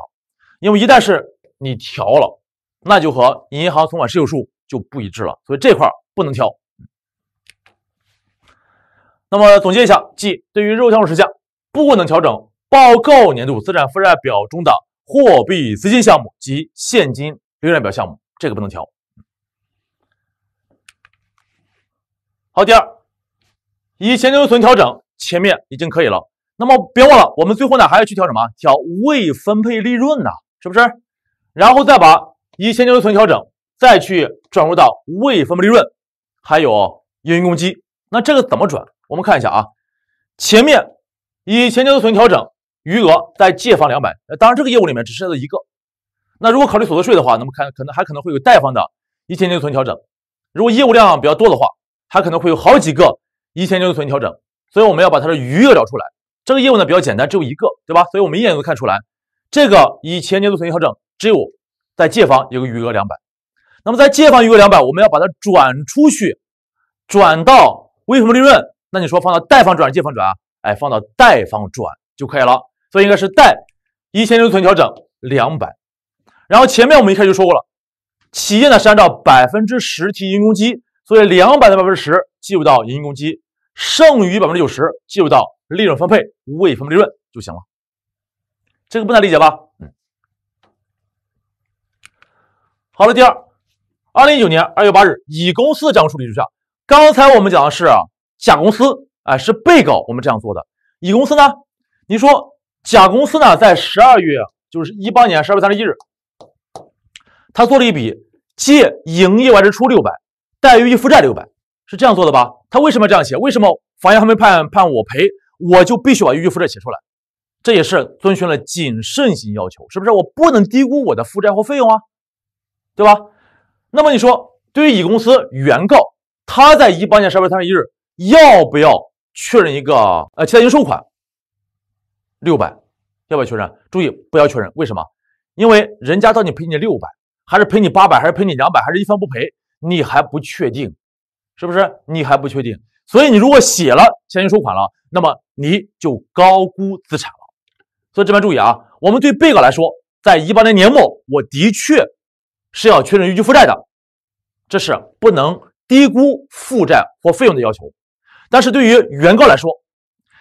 因为一旦是你调了。那就和银行存款持有数就不一致了，所以这块不能调。那么总结一下，即对于肉项目事项，不能调整报告年度资产负债表中的货币资金项目及现金流量表项目，这个不能调。好，第二，以前留存调整，前面已经可以了。那么别忘了，我们最后呢还要去调什么？调未分配利润呢？是不是？然后再把。以前年度存调整，再去转入到未分配利润，还有盈余公积。那这个怎么转？我们看一下啊，前面以前年度存调整余额再借方两百。呃，当然这个业务里面只涉及到一个。那如果考虑所得税的话，那么看可能还可能会有贷方的一千年度存调整。如果业务量比较多的话，还可能会有好几个以前年度存调整。所以我们要把它的余额找出来。这个业务呢比较简单，只有一个，对吧？所以我们一眼就能看出来，这个以前年度存调整只有。在借方有个余额两百，那么在借方余额两百，我们要把它转出去，转到为什么利润？那你说放到贷方转借方转啊？哎，放到贷方转就可以了。所以应该是贷一千留存调整两百，然后前面我们一开始就说过了，企业呢是按照百分之十提盈公积，所以两百的百分之十计入到盈公积，剩余百分之九十计入到利润分配未分配利润就行了。这个不难理解吧？好了，第二，二零一九年二月八日，乙公司的账务处理如下。刚才我们讲的是啊，甲公司哎是被告，我们这样做的。乙公司呢，你说甲公司呢，在十二月，就是一八年十二月三十一日，他做了一笔借营业外支出六百，贷预期负债六百，是这样做的吧？他为什么这样写？为什么法院还没判判我赔，我就必须把预期负债写出来？这也是遵循了谨慎性要求，是不是？我不能低估我的负债或费用啊。对吧？那么你说，对于乙公司，原告他在一八年十二月三十一日要不要确认一个呃欠他收款六百？要不要确认？注意不要确认，为什么？因为人家到底赔你六百，还是赔你八百，还是赔你两百，还是一分不赔，你还不确定，是不是？你还不确定。所以你如果写了欠金收款了，那么你就高估资产了。所以这边注意啊，我们对被告来说，在一八年年末，我的确。是要确认逾期负债的，这是不能低估负债或费用的要求。但是对于原告来说，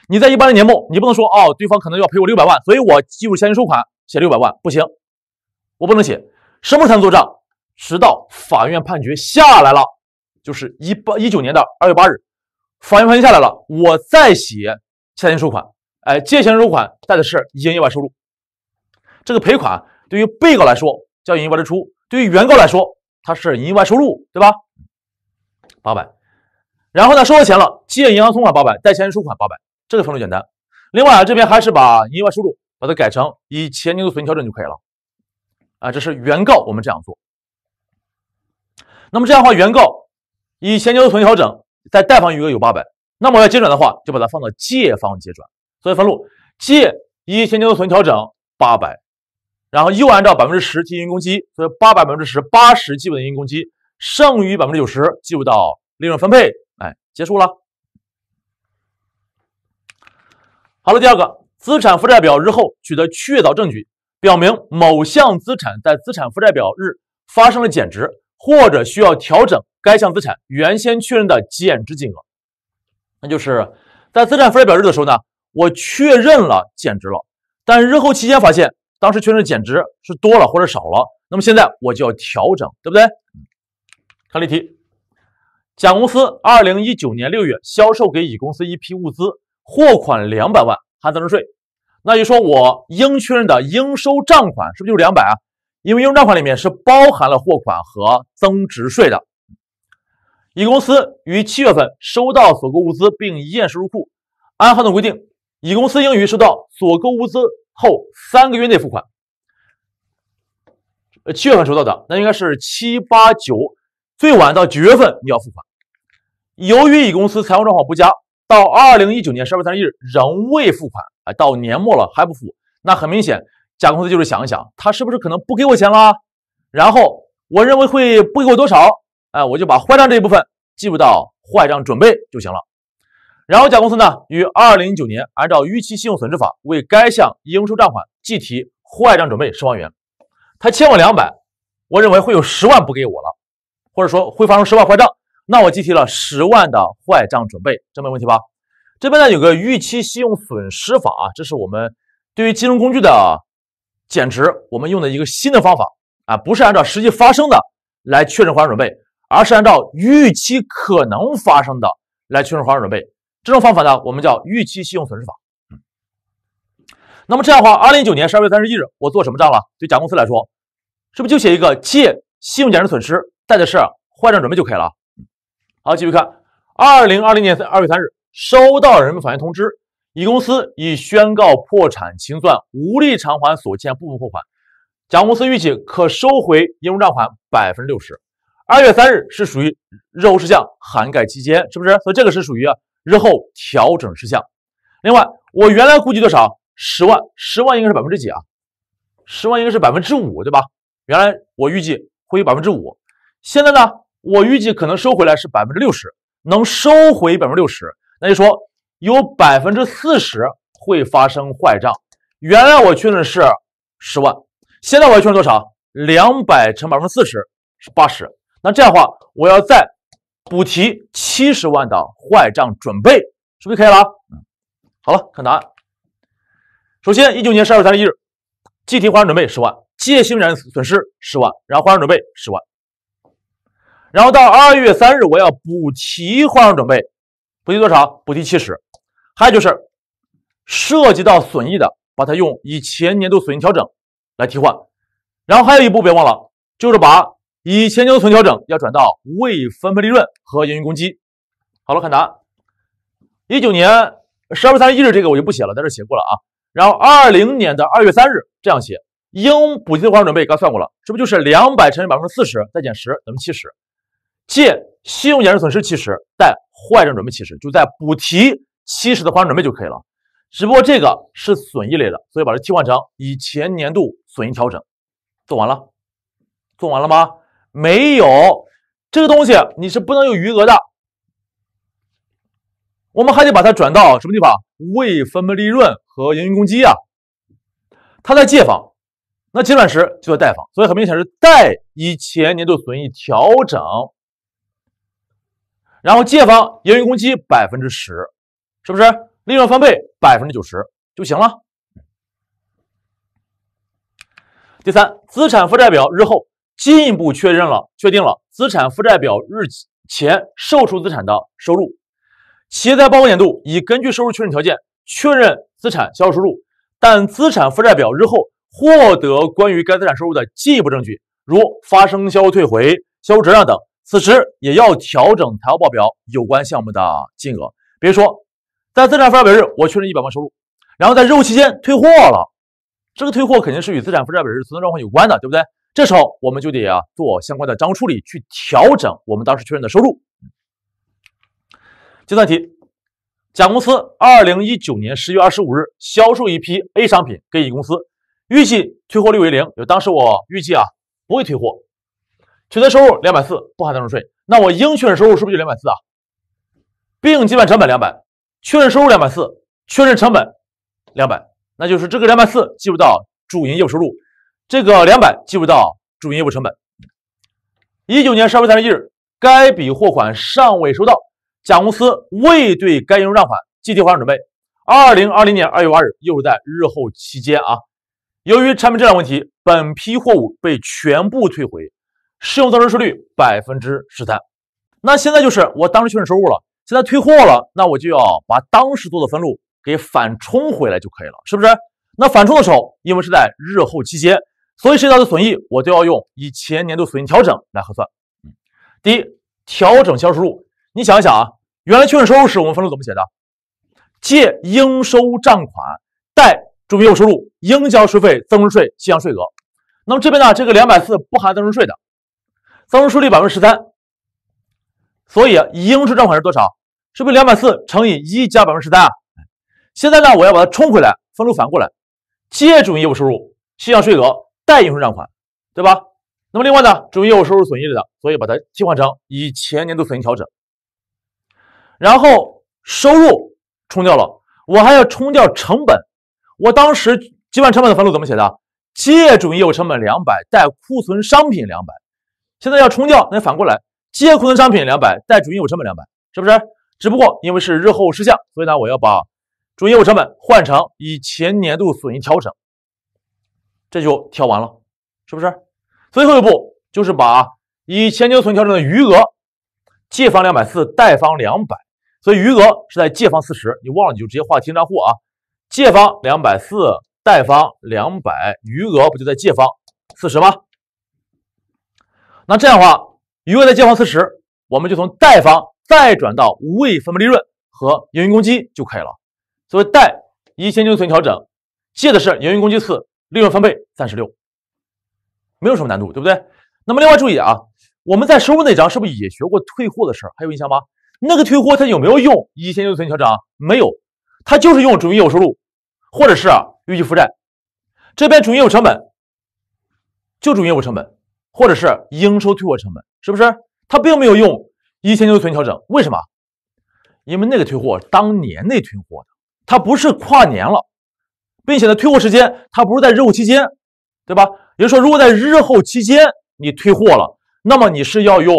你在一般的年末，你不能说哦，对方可能要赔我六百万，所以我记入现金收款写六百万不行，我不能写。什么时候才能做账？直到法院判决下来了，就是一八一九年的二月八日，法院判决下来了，我再写现金收款。哎，借钱收款带的是营业外收入，这个赔款对于被告来说叫营业外支出。对于原告来说，他是营业外收入，对吧？八百，然后呢，收到钱了，借银行存款八百，贷钱收款八百，这个分录简单。另外，啊，这边还是把营业外收入把它改成以前年度存调整就可以了。啊，这是原告，我们这样做。那么这样的话，原告以前年度存调整，在贷方余额有八百，那么要结转的话，就把它放到借方结转，所以分录借以前年度存调整八百。然后又按照百分之十进行攻击，所以八百百分之十八十基本的行攻击，剩余百分之九十进入到利润分配，哎，结束了。好了，第二个，资产负债表日后取得确凿证据，表明某项资产在资产负债表日发生了减值，或者需要调整该项资产原先确认的减值金额，那就是在资产负债表日的时候呢，我确认了减值了，但日后期间发现。当时确认减值是多了或者少了，那么现在我就要调整，对不对？看例题：甲公司二零一九年六月销售给乙公司一批物资，货款两百万含增值税，那就说我应确认的应收账款是不是就两百啊？因为应收账款里面是包含了货款和增值税的。乙公司于七月份收到所购物资并验收入库，按合同规定，乙公司应于收到所购物资。后三个月内付款，呃，七月份收到的，那应该是七八九，最晚到九月份你要付款。由于乙公司财务状况不佳，到二零一九年十二月三十一日仍未付款，哎，到年末了还不付，那很明显，甲公司就是想一想，他是不是可能不给我钱了？然后我认为会不给我多少，哎，我就把坏账这一部分记入到坏账准备就行了。然后甲公司呢，于二零一九年按照预期信用损失法为该项应收账款计提坏账准备十万元，他欠我两百，我认为会有十万不给我了，或者说会发生十万坏账，那我计提了十万的坏账准备，这没问题吧？这边呢有个预期信用损失法，啊，这是我们对于金融工具的减值，我们用的一个新的方法啊，不是按照实际发生的来确认坏账准备，而是按照预期可能发生的来确认坏账准备。这种方法呢，我们叫预期信用损失法。那么这样的话，二零一九年十二月三十一日，我做什么账了？对甲公司来说，是不是就写一个借信用减值损失，贷的是坏账准备就可以了？好，继续看，二零二零年二月三日收到人民法院通知，乙公司已宣告破产清算，无力偿还所欠部分货款，甲公司预计可收回应收账款百分之六十。二月三日是属于务事项涵盖期间，是不是？所以这个是属于日后调整事项。另外，我原来估计多少？十万，十万应该是百分之几啊？十万应该是百分之五，对吧？原来我预计会有百分之五，现在呢，我预计可能收回来是百分之六十，能收回百分之六十，那就说有百分之四十会发生坏账。原来我确认是十万，现在我要确认多少？两百乘百分之四十是八十，那这样的话，我要再。补提七十万的坏账准备，是不是就可以了好了，看答案。首先，一九年十二月三十一日计提坏账准备十万，借“信人损失”十万，然后坏账准备十万，然后到二月三日我要补齐坏账准备，补提多少？补提七十。还有就是涉及到损益的，把它用以前年度损益调整来替换。然后还有一步别忘了，就是把。以前留存调整要转到未分配利润和盈余公积。好了，看答案。一九年十二月三十一日，这个我就不写了，在这写过了啊。然后二零年的二月三日这样写，应补齐的还款准备刚算过了，是不是就是两百乘以百分之四十再减十等于七十？借信用减值损失七十，贷坏账准备七十，就在补提七十的还款准备就可以了。只不过这个是损益类的，所以把这替换成以前年度损益调整。做完了，做完了吗？没有这个东西，你是不能有余额的。我们还得把它转到什么地方？未分配利润和盈余公积啊。它在借方，那结转时就在贷方，所以很明显是贷以前年度损益调整。然后借方盈余公积百分之十，是不是利润分配百分之九十就行了？第三，资产负债表日后。进一步确认了，确定了资产负债表日前售出资产的收入。企业在报告年度已根据收入确认条件确认资产销售收入，但资产负债表日后获得关于该资产收入的进一步证据，如发生销售退回、销售折让等，此时也要调整财务报表有关项目的金额。比如说，在资产负债表日我确认一百万收入，然后在日后期间退货了，这个退货肯定是与资产负债表日存在状况有关的，对不对？这时候我们就得啊做相关的账务处理，去调整我们当时确认的收入。计算题：甲公司二零一九年十月二十五日销售一批 A 商品给乙公司，预计退货率为零，就当时我预计啊不会退货，取得收入两百四，不含增值税。那我应确认收入是不是就两百四啊？并计算成本两百，确认收入两百四，确认成本两百，那就是这个两百四计入到主营业务收入。这个两百计入到主营业务成本。一九年十二月三十一日，该笔货款尚未收到，甲公司未对该应收账款计提还款准备。二零二零年二月二日，又是在日后期间啊，由于产品质量问题，本批货物被全部退回，适用增值税率百分之十三。那现在就是我当时确认收入了，现在退货了，那我就要把当时做的分录给反冲回来就可以了，是不是？那反冲的时候，因为是在日后期间。所以涉及到的损益，我就要用以前年度损益调整来核算。第一，调整销收入。你想一想啊，原来确认收入时我们分录怎么写的？借应收账款，贷主营业务收入、应交税费、增值税进项税额。那么这边呢，这个两百四不含增值税的，增值税率百分之十三。所以应收账款是多少？是不是两百四乘以一加百分之十三啊？现在呢，我要把它冲回来，分录反过来，借主营业务收入、进项税额。待应收账款，对吧？那么另外呢，主营业务收入损益的，所以把它替换成以前年度损益调整，然后收入冲掉了，我还要冲掉成本。我当时计算成本的分录怎么写的？借主营业务成本两百，带库存商品两百。现在要冲掉，那反过来，借库存商品两百，带主营业务成本两百，是不是？只不过因为是日后事项，所以呢，我要把主营业务成本换成以前年度损益调整。这就调完了，是不是？最后一步就是把以前期留存调整的余额，借方两百四，贷方两百，所以余额是在借方四十。你忘了你就直接划清账户啊，借方两百四，贷方两百，余额不就在借方四十吗？那这样的话，余额在借方四十，我们就从贷方再转到未分配利润和盈余公积就可以了。所以贷以前期留存调整，借的是盈余公积四。利润翻倍三十六，没有什么难度，对不对？那么另外注意啊，我们在收入那章是不是也学过退货的事儿？还有印象吗？那个退货它有没有用以前就存调整？没有，它就是用主营业务收入，或者是预计负债。这边主营业务成本就主营业务成本，或者是应收退货成本，是不是？它并没有用以前就存调整，为什么？因为那个退货当年那退货的，它不是跨年了。并且呢，退货时间它不是在日后期间，对吧？也就是说，如果在日后期间你退货了，那么你是要用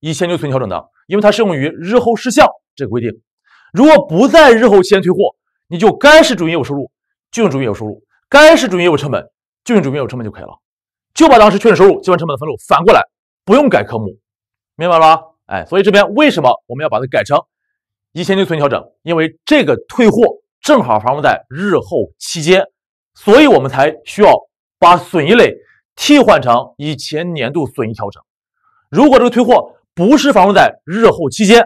一千六存调整的，因为它适用于日后事项这个规定。如果不在日后期间退货，你就该是主营业务收入就用主营业务收入，该是主营业务成本就用主营业务成本就可以了，就把当时确认收入、计算成本的分录反过来，不用改科目，明白了吧？哎，所以这边为什么我们要把它改成一千六存调整？因为这个退货。正好发生在日后期间，所以我们才需要把损益类替换成以前年度损益调整。如果这个退货不是发生在日后期间，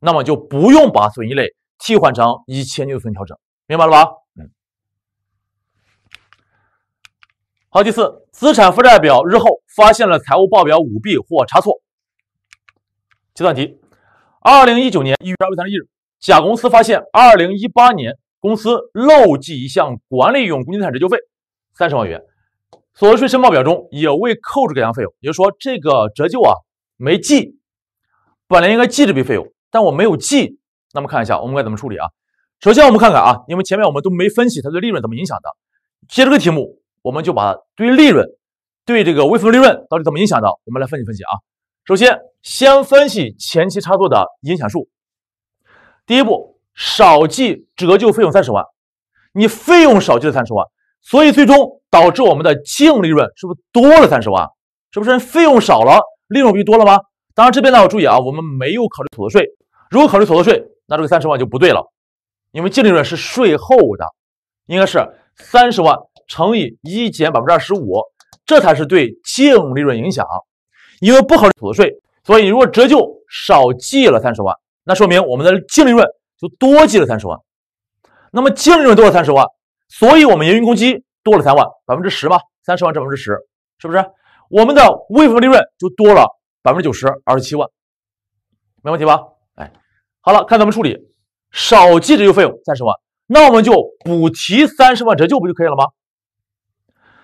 那么就不用把损益类替换成以前年度损调整。明白了吧？嗯。好，第四，资产负债表日后发现了财务报表舞弊或差错。计算题：二零一九年一月二月三日。甲公司发现，二零一八年公司漏记一项管理用固定资产折旧费三十万元，所得税申报表中也未扣除该项费用。也就是说，这个折旧啊没记，本来应该记这笔费用，但我没有记。那么看一下，我们该怎么处理啊？首先，我们看看啊，因为前面我们都没分析它对利润怎么影响的。接这个题目，我们就把对利润，对这个微分利润到底怎么影响的，我们来分析分析啊。首先，先分析前期差错的影响数。第一步少记折旧费用三十万，你费用少记了三十万，所以最终导致我们的净利润是不是多了三十万？是不是费用少了，利润不就多了吗？当然这边呢，要注意啊，我们没有考虑所得税。如果考虑所得税，那这个三十万就不对了，因为净利润是税后的，应该是三十万乘以一减百分之二十五，这才是对净利润影响。因为不考虑所得税，所以如果折旧少记了三十万。那说明我们的净利润就多记了三十万，那么净利润多了三十万，所以我们营运公积多了三万，百分之十嘛，三十万百分之十，是不是？我们的未分利润就多了百分之九十二十七万，没问题吧？哎，好了，看怎么处理，少记折旧费用三十万，那我们就补提三十万折旧不就可以了吗？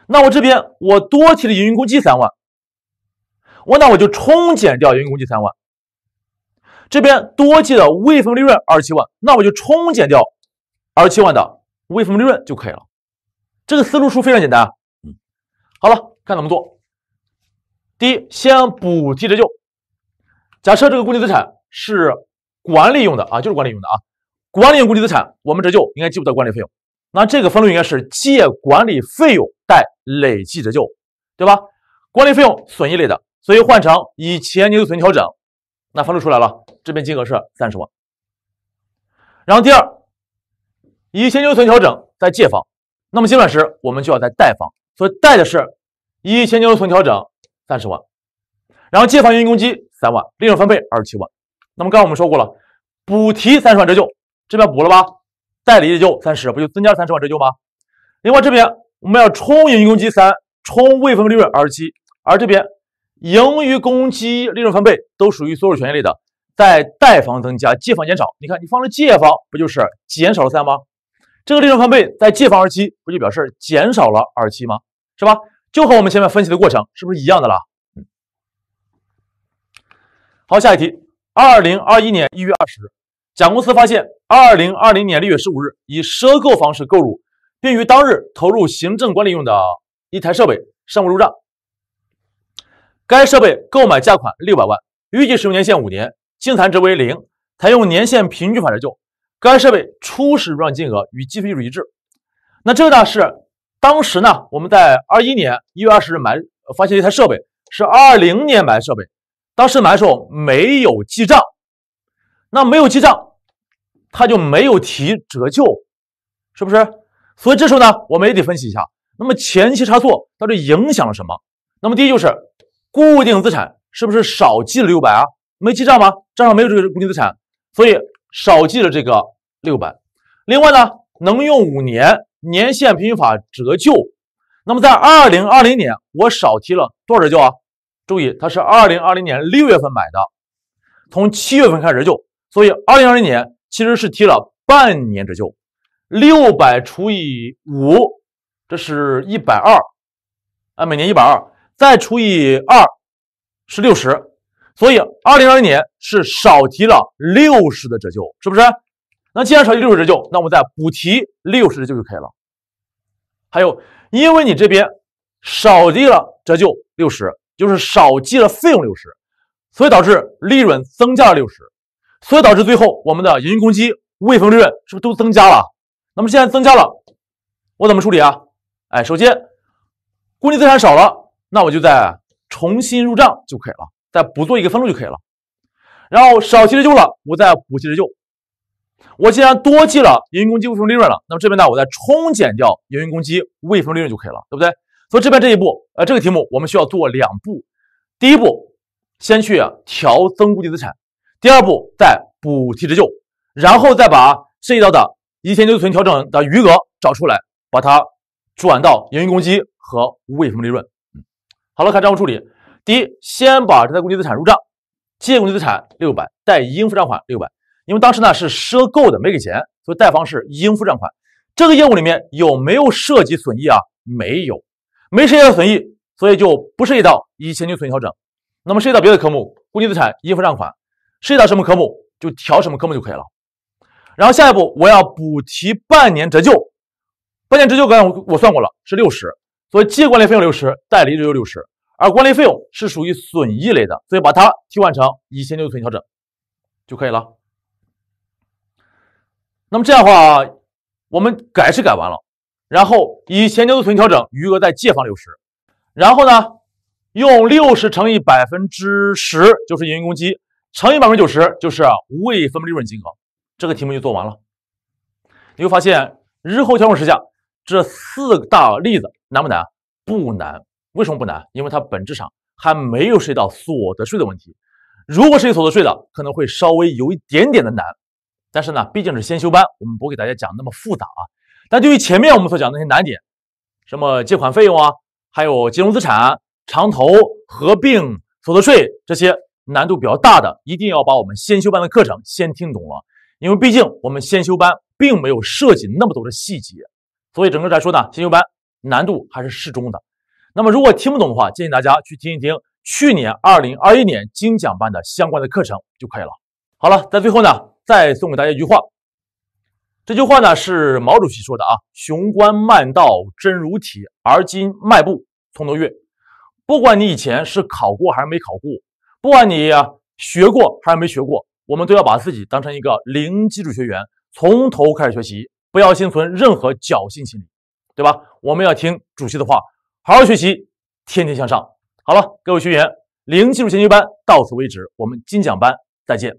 那我这边我多提了营运公积三万，我那我就冲减掉营运公积三万。这边多记的未分利润二十七万，那我就冲减掉二十七万的未分利润就可以了。这个思路是非常简单。嗯，好了，看怎么做。第一，先补提折旧。假设这个固定资产是管理用的啊，就是管理用的啊，管理用固定资产，我们折旧应该记不得管理费用。那这个分录应该是借管理费用，贷累计折旧，对吧？管理费用损益类的，所以换成以前年度损调整。那分录出来了，这边金额是三十万。然后第二，以现金留存调整在借方，那么借款时我们就要在贷方，所以贷的是以现金留存调整三十万，然后借方盈余公积三万，利润分配二十七万。那么刚才我们说过了，补提三十万折旧，这边补了吧？代理折旧三十，不就增加三十万折旧吗？另外这边我们要冲盈余公积三，冲未分配利润二七，而这边。盈余公积、利润分配都属于所有权益类的，在贷方增加，借方减少。你看，你放了借方，不就是减少了三吗？这个利润分配在借方二期，不就表示减少了二期吗？是吧？就和我们前面分析的过程是不是一样的了？好，下一题。二零二一年一月二十日，甲公司发现二零二零年六月十五日以赊购方式购入，并于当日投入行政管理用的一台设备，尚未入账。该设备购买价款六百万，预计使用年限五年，净残值为零，采用年限平均法折旧。该设备初始入账金额与计税基础一致。那这个呢是当时呢我们在二一年一月二十日买，发现一台设备是二零年买的设备，当时买的时候没有记账，那没有记账，它就没有提折旧，是不是？所以这时候呢我们也得分析一下，那么前期差错到底影响了什么？那么第一就是。固定资产是不是少记了六百啊？没记账吗？账上没有这个固定资产，所以少记了这个六百。另外呢，能用五年年限平均法折旧，那么在二零二零年我少提了多少折旧啊？注意，它是二零二零年六月份买的，从七月份开始折旧，所以二零二零年其实是提了半年折旧，六百除以五，这是一百二啊，每年一百二。再除以二是六十，所以二零二零年是少提了六十的折旧，是不是？那既然少提六十折旧，那我们再补提六十折旧就可以了。还有，因为你这边少提了折旧六十，就是少记了费用六十，所以导致利润增加了六十，所以导致最后我们的盈余公积未分利润是不是都增加了？那么现在增加了，我怎么处理啊？哎，首先，固定资产少了。那我就再重新入账就可以了，再补做一个分录就可以了。然后少记折旧了，我再补记折旧。我既然多记了营运公积未分利润了，那么这边呢，我再冲减掉营运公积未分利润就可以了，对不对？所以这边这一步，呃，这个题目我们需要做两步：第一步，先去调增固定资产；第二步，再补提折旧，然后再把涉及到的一前留存调整的余额找出来，把它转到营运公积和未分利润。好了，看账务处理。第一，先把这台固定资产入账，借固定资产六百，贷应付账款六百。因为当时呢是赊购的，没给钱，所以贷方是应付账款。这个业务里面有没有涉及损益啊？没有，没涉及到损益，所以就不涉及到以前就存损益调整。那么涉及到别的科目，固定资产、应付账款，涉及到什么科目就调什么科目就可以了。然后下一步我要补提半年折旧，半年折旧刚才我我算过了是六十。所以，借管理费用流失，贷只有六十，而管理费用是属于损益类的，所以把它替换成以前年度损调整就可以了。那么这样的话，我们改是改完了，然后以前年度损调整余额在借方六十，然后呢，用六十乘以百分之十就是盈余公积，乘以百分之九十就是未分利润金额。这个题目就做完了。你会发现，日后调整时下，这四大例子。难不难？不难。为什么不难？因为它本质上还没有涉及到所得税的问题。如果涉及所得税的，可能会稍微有一点点的难。但是呢，毕竟是先修班，我们不给大家讲那么复杂啊。但对于前面我们所讲的那些难点，什么借款费用啊，还有金融资产、长投、合并、所得税这些难度比较大的，一定要把我们先修班的课程先听懂了，因为毕竟我们先修班并没有涉及那么多的细节。所以整个来说呢，先修班。难度还是适中的。那么，如果听不懂的话，建议大家去听一听去年二零二一年精讲班的相关的课程就可以了。好了，在最后呢，再送给大家一句话，这句话呢是毛主席说的啊：“雄关漫道真如铁，而今迈步从头越。”不管你以前是考过还是没考过，不管你学过还是没学过，我们都要把自己当成一个零基础学员，从头开始学习，不要心存任何侥幸心理。对吧？我们要听主席的话，好好学习，天天向上。好了，各位学员，零基础衔接班到此为止，我们精讲班再见。